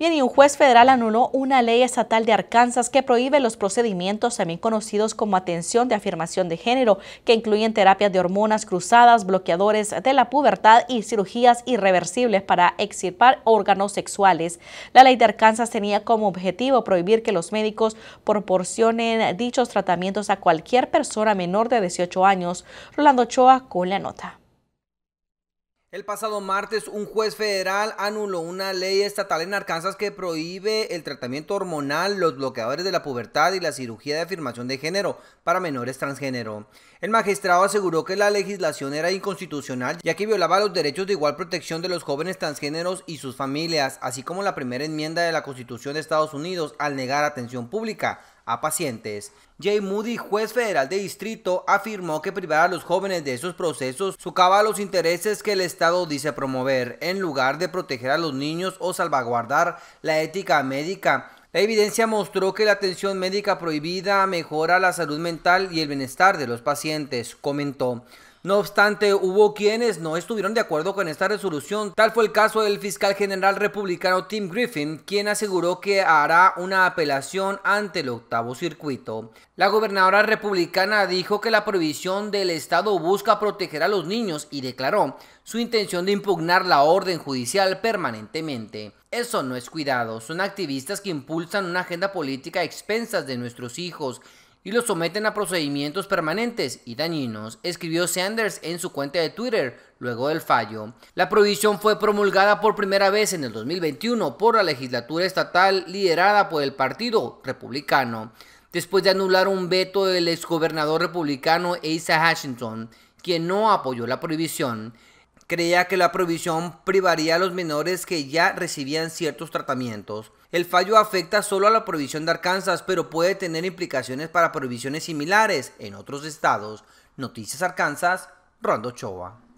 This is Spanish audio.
Bien, y un juez federal anuló una ley estatal de Arkansas que prohíbe los procedimientos también conocidos como atención de afirmación de género, que incluyen terapias de hormonas cruzadas, bloqueadores de la pubertad y cirugías irreversibles para extirpar órganos sexuales. La ley de Arkansas tenía como objetivo prohibir que los médicos proporcionen dichos tratamientos a cualquier persona menor de 18 años. Rolando Choa con la nota. El pasado martes, un juez federal anuló una ley estatal en Arkansas que prohíbe el tratamiento hormonal, los bloqueadores de la pubertad y la cirugía de afirmación de género para menores transgénero. El magistrado aseguró que la legislación era inconstitucional ya que violaba los derechos de igual protección de los jóvenes transgéneros y sus familias, así como la primera enmienda de la Constitución de Estados Unidos al negar atención pública a pacientes. Jay Moody, juez federal de distrito, afirmó que privar a los jóvenes de esos procesos socava los intereses que el Estado dice promover, en lugar de proteger a los niños o salvaguardar la ética médica. La evidencia mostró que la atención médica prohibida mejora la salud mental y el bienestar de los pacientes, comentó. No obstante, hubo quienes no estuvieron de acuerdo con esta resolución. Tal fue el caso del fiscal general republicano Tim Griffin, quien aseguró que hará una apelación ante el octavo circuito. La gobernadora republicana dijo que la prohibición del Estado busca proteger a los niños y declaró su intención de impugnar la orden judicial permanentemente. Eso no es cuidado, son activistas que impulsan una agenda política a expensas de nuestros hijos y lo someten a procedimientos permanentes y dañinos, escribió Sanders en su cuenta de Twitter luego del fallo. La prohibición fue promulgada por primera vez en el 2021 por la legislatura estatal liderada por el Partido Republicano, después de anular un veto del exgobernador republicano Asa Hutchinson, quien no apoyó la prohibición creía que la provisión privaría a los menores que ya recibían ciertos tratamientos. El fallo afecta solo a la provisión de Arkansas, pero puede tener implicaciones para prohibiciones similares en otros estados. Noticias Arkansas, Rondo Choa.